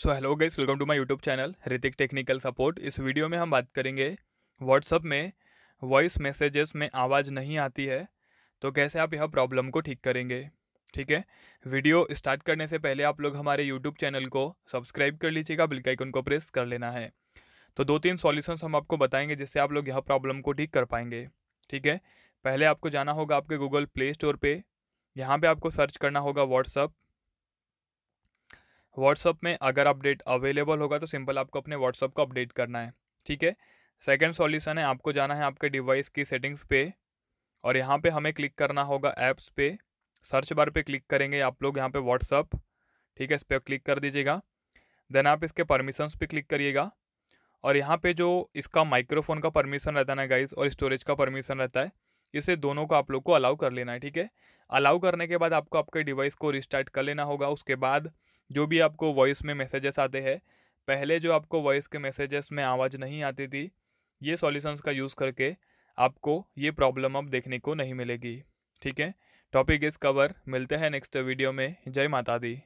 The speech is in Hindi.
so hello guys welcome to my YouTube channel Hrithik technical support इस वीडियो में हम बात करेंगे व्हाट्सअप में वॉइस मैसेजेस में आवाज़ नहीं आती है तो कैसे आप यह प्रॉब्लम को ठीक करेंगे ठीक है वीडियो स्टार्ट करने से पहले आप लोग हमारे यूट्यूब चैनल को सब्सक्राइब कर लीजिएगा बिल्कुल आइकन को प्रेस कर लेना है तो दो तीन सॉल्यूशंस हम आपको बताएंगे जिससे आप लोग यह प्रॉब्लम को ठीक कर पाएंगे ठीक है पहले आपको जाना होगा आपके गूगल प्ले स्टोर पर यहाँ पर आपको सर्च करना होगा व्हाट्सअप व्हाट्सअप में अगर अपडेट अवेलेबल होगा तो सिंपल आपको अपने व्हाट्सअप को अपडेट करना है ठीक है सेकेंड सॉल्यूशन है आपको जाना है आपके डिवाइस की सेटिंग्स पे और यहाँ पे हमें क्लिक करना होगा ऐप्स पे सर्च बार पे क्लिक करेंगे आप लोग यहाँ पे व्हाट्सअप ठीक है इस पर क्लिक कर दीजिएगा देन आप इसके परमिशंस पे क्लिक करिएगा और यहाँ पे जो इसका माइक्रोफोन का परमिशन रहता है ना गाइज और स्टोरेज का परमिशन रहता है इसे दोनों को आप लोग को अलाउ कर लेना है ठीक है अलाउ करने के बाद आपको आपके डिवाइस को रिस्टार्ट कर लेना होगा उसके बाद जो भी आपको वॉइस में मैसेजेस आते हैं पहले जो आपको वॉइस के मैसेजेस में आवाज़ नहीं आती थी ये सॉल्यूशंस का यूज़ करके आपको ये प्रॉब्लम अब देखने को नहीं मिलेगी ठीक है टॉपिक इस कवर मिलते हैं नेक्स्ट वीडियो में जय माता दी